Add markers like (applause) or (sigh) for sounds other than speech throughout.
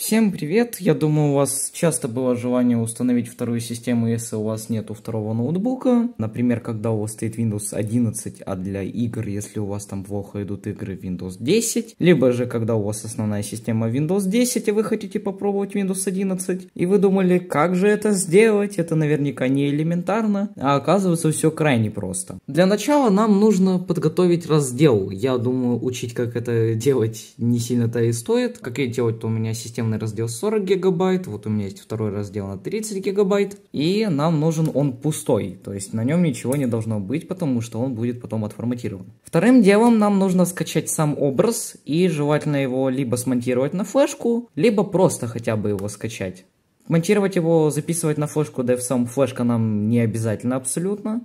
Всем привет! Я думаю, у вас часто было желание установить вторую систему, если у вас нету второго ноутбука. Например, когда у вас стоит Windows 11, а для игр, если у вас там плохо идут игры, Windows 10. Либо же, когда у вас основная система Windows 10, и вы хотите попробовать Windows 11. И вы думали, как же это сделать? Это наверняка не элементарно. А оказывается, все крайне просто. Для начала нам нужно подготовить раздел. Я думаю, учить, как это делать, не сильно-то и стоит. Как это делать, то у меня система данный раздел 40 гигабайт, вот у меня есть второй раздел на 30 гигабайт, и нам нужен он пустой, то есть на нем ничего не должно быть, потому что он будет потом отформатирован. Вторым делом нам нужно скачать сам образ, и желательно его либо смонтировать на флешку, либо просто хотя бы его скачать. Монтировать его, записывать на флешку, да и в самом флешка нам не обязательно абсолютно.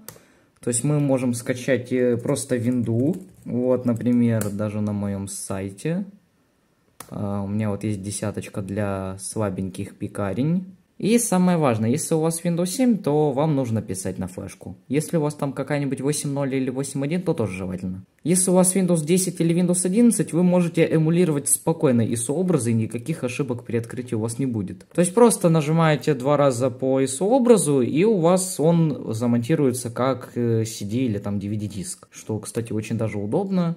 То есть мы можем скачать э, просто винду, вот, например, даже на моем сайте. Э, у меня вот есть десяточка для слабеньких пекарень. И самое важное, если у вас Windows 7, то вам нужно писать на флешку. Если у вас там какая-нибудь 8.0 или 8.1, то тоже желательно. Если у вас Windows 10 или Windows 11, вы можете эмулировать спокойно ISO-образы, и никаких ошибок при открытии у вас не будет. То есть просто нажимаете два раза по ISO-образу, и у вас он замонтируется как э, CD или там DVD-диск, что, кстати, очень даже удобно.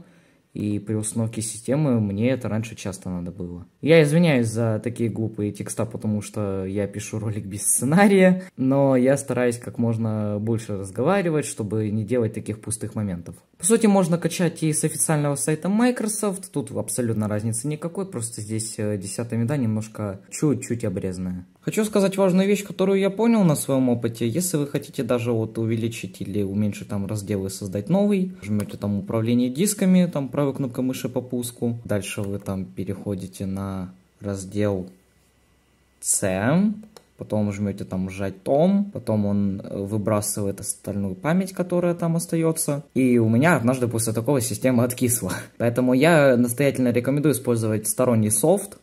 И при установке системы мне это раньше часто надо было. Я извиняюсь за такие глупые текста, потому что я пишу ролик без сценария, но я стараюсь как можно больше разговаривать, чтобы не делать таких пустых моментов. По сути, можно качать и с официального сайта Microsoft, тут абсолютно разницы никакой, просто здесь э, десятая меда немножко чуть-чуть обрезанная. Хочу сказать важную вещь, которую я понял на своем опыте. Если вы хотите даже вот увеличить или уменьшить там раздел и создать новый, жмете там управление дисками, там правой кнопкой мыши по пуску. Дальше вы там переходите на раздел C, потом жмете там сжать том, потом он э, выбрасывает остальную память, которая там остается. И у меня однажды после такого система откисла. (laughs) Поэтому я настоятельно рекомендую использовать сторонний софт,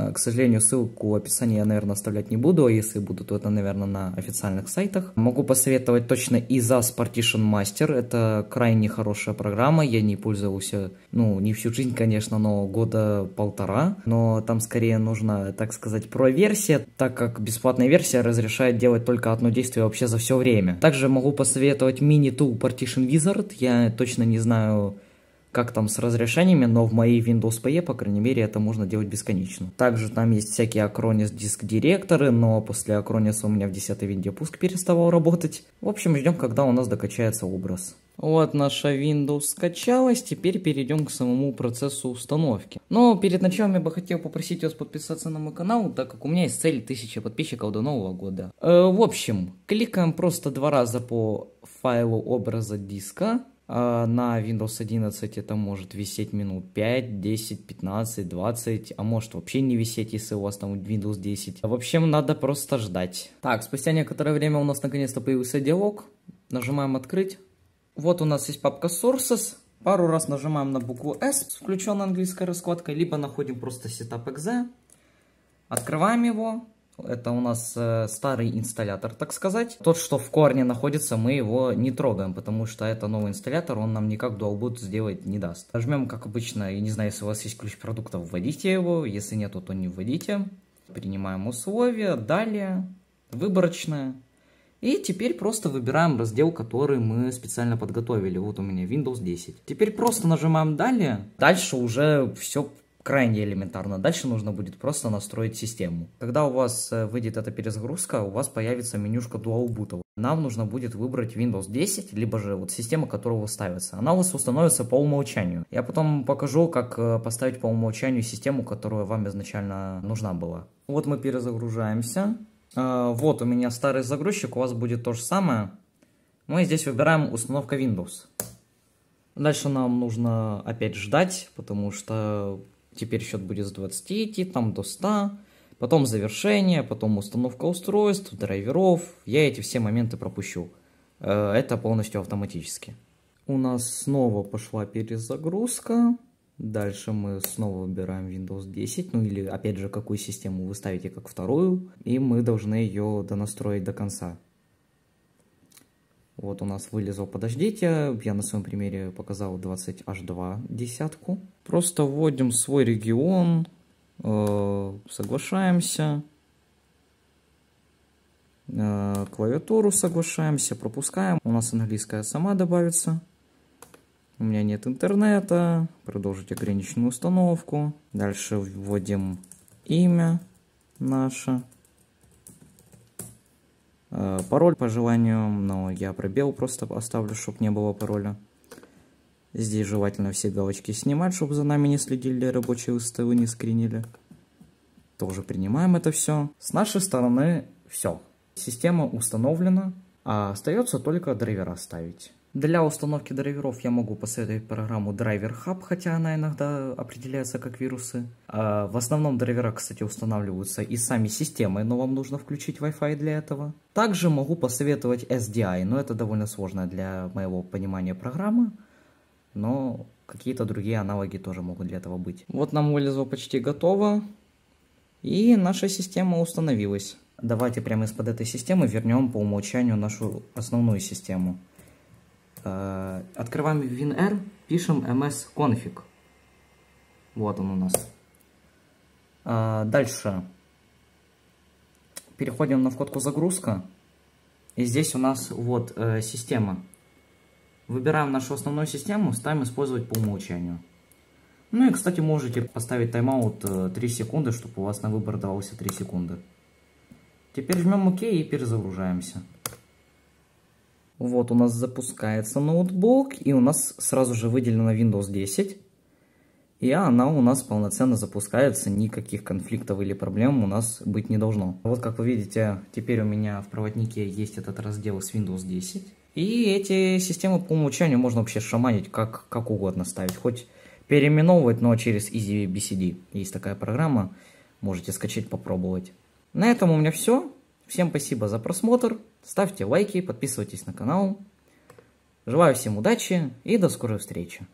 а, к сожалению, ссылку в описании я, наверное, оставлять не буду, а если буду, то это, наверное, на официальных сайтах. Могу посоветовать точно и за Partition Master, это крайне хорошая программа, я не пользовался, ну, не всю жизнь, конечно, но года полтора, но там скорее нужно, так сказать, про-версия, так как бесплатная версия разрешает делать только одно действие вообще за все время. Также могу посоветовать Mini Tool Partition Wizard, я точно не знаю, как там с разрешениями, но в моей Windows PE, по крайней мере, это можно делать бесконечно. Также там есть всякие Acronis диск директоры, но после Acronis у меня в 10 винде пуск переставал работать. В общем, ждем, когда у нас докачается образ. Вот наша Windows скачалась, теперь перейдем к самому процессу установки. Но перед началом я бы хотел попросить вас подписаться на мой канал, так как у меня есть цель 1000 подписчиков до нового года. Э, в общем, кликаем просто два раза по файлу образа диска, а, на Windows 11 это может висеть минут 5, 10, 15, 20, а может вообще не висеть, если у вас там Windows 10. В общем, надо просто ждать. Так, спустя некоторое время у нас наконец-то появился диалог. Нажимаем «Открыть». Вот у нас есть папка «Sources». Пару раз нажимаем на букву S с английская раскладка, либо находим просто «Setup.exe». Открываем его. Это у нас э, старый инсталлятор, так сказать. Тот, что в корне находится, мы его не трогаем, потому что это новый инсталлятор, он нам никак дуалбут сделать не даст. Нажмем, как обычно, я не знаю, если у вас есть ключ продукта, вводите его, если нет, то не вводите. Принимаем условия, далее, выборочное. И теперь просто выбираем раздел, который мы специально подготовили. Вот у меня Windows 10. Теперь просто нажимаем «Далее». Дальше уже все крайне элементарно. Дальше нужно будет просто настроить систему. Когда у вас э, выйдет эта перезагрузка, у вас появится менюшка Dual Boot. Нам нужно будет выбрать Windows 10, либо же вот система, которая ставится. Она у вас установится по умолчанию. Я потом покажу, как э, поставить по умолчанию систему, которая вам изначально нужна была. Вот мы перезагружаемся. Э, вот у меня старый загрузчик, у вас будет то же самое. Мы ну здесь выбираем установка Windows. Дальше нам нужно опять ждать, потому что Теперь счет будет с 20 идти, там до 100. Потом завершение, потом установка устройств, драйверов. Я эти все моменты пропущу. Э, это полностью автоматически. У нас снова пошла перезагрузка. Дальше мы снова выбираем Windows 10, ну или опять же какую систему вы ставите как вторую, и мы должны ее донастроить до конца. Вот у нас вылезал, подождите, я на своем примере показал 20H2 десятку. Просто вводим свой регион, э, соглашаемся, э, клавиатуру соглашаемся, пропускаем. У нас английская сама добавится. У меня нет интернета, продолжить ограниченную установку. Дальше вводим имя наше. Э, пароль по желанию, но я пробел просто оставлю, чтобы не было пароля. Здесь желательно все галочки снимать, чтобы за нами не следили, рабочие листы не скринили. Тоже принимаем это все. С нашей стороны все. Система установлена, а остается только драйвера ставить. Для установки драйверов я могу посоветовать программу Driver Hub, хотя она иногда определяется как вирусы. А, в основном драйвера, кстати, устанавливаются и сами системы, но вам нужно включить Wi-Fi для этого. Также могу посоветовать SDI, но это довольно сложно для моего понимания программы, но какие-то другие аналоги тоже могут для этого быть. Вот нам вылезло почти готово, и наша система установилась. Давайте прямо из-под этой системы вернем по умолчанию нашу основную систему. Э, Открываем WinR, пишем msconfig. Вот он у нас. Э, дальше. Переходим на вкладку «Загрузка». И здесь у нас вот э, система. Выбираем нашу основную систему, ставим «Использовать по умолчанию». Ну и, кстати, можете поставить тайм-аут 3 секунды, чтобы у вас на выбор давался 3 секунды. Теперь жмем ОК и перезагружаемся. Вот у нас запускается ноутбук, и у нас сразу же выделена Windows 10. И она у нас полноценно запускается, никаких конфликтов или проблем у нас быть не должно. Вот как вы видите, теперь у меня в проводнике есть этот раздел с Windows 10. И эти системы по умолчанию можно вообще шаманить как, как угодно ставить. Хоть переименовывать, но через EasyBCD. Есть такая программа, можете скачать, попробовать. На этом у меня все. Всем спасибо за просмотр, ставьте лайки, подписывайтесь на канал. Желаю всем удачи и до скорой встречи.